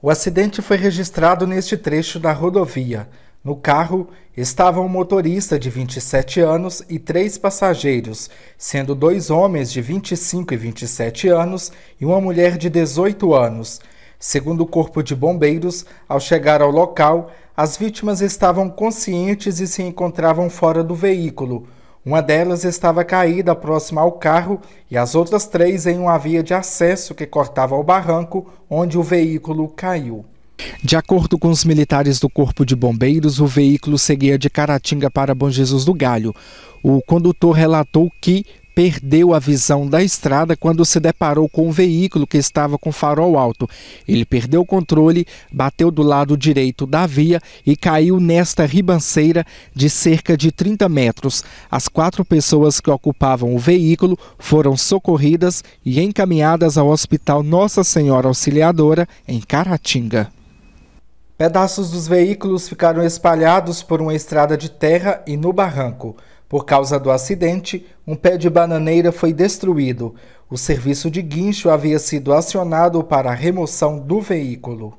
O acidente foi registrado neste trecho da rodovia. No carro estavam um motorista de 27 anos e três passageiros, sendo dois homens de 25 e 27 anos e uma mulher de 18 anos. Segundo o Corpo de Bombeiros, ao chegar ao local, as vítimas estavam conscientes e se encontravam fora do veículo. Uma delas estava caída próxima ao carro e as outras três em uma via de acesso que cortava o barranco onde o veículo caiu. De acordo com os militares do Corpo de Bombeiros, o veículo seguia de Caratinga para Bom Jesus do Galho. O condutor relatou que, perdeu a visão da estrada quando se deparou com um veículo que estava com farol alto. Ele perdeu o controle, bateu do lado direito da via e caiu nesta ribanceira de cerca de 30 metros. As quatro pessoas que ocupavam o veículo foram socorridas e encaminhadas ao Hospital Nossa Senhora Auxiliadora, em Caratinga. Pedaços dos veículos ficaram espalhados por uma estrada de terra e no barranco. Por causa do acidente, um pé de bananeira foi destruído. O serviço de guincho havia sido acionado para a remoção do veículo.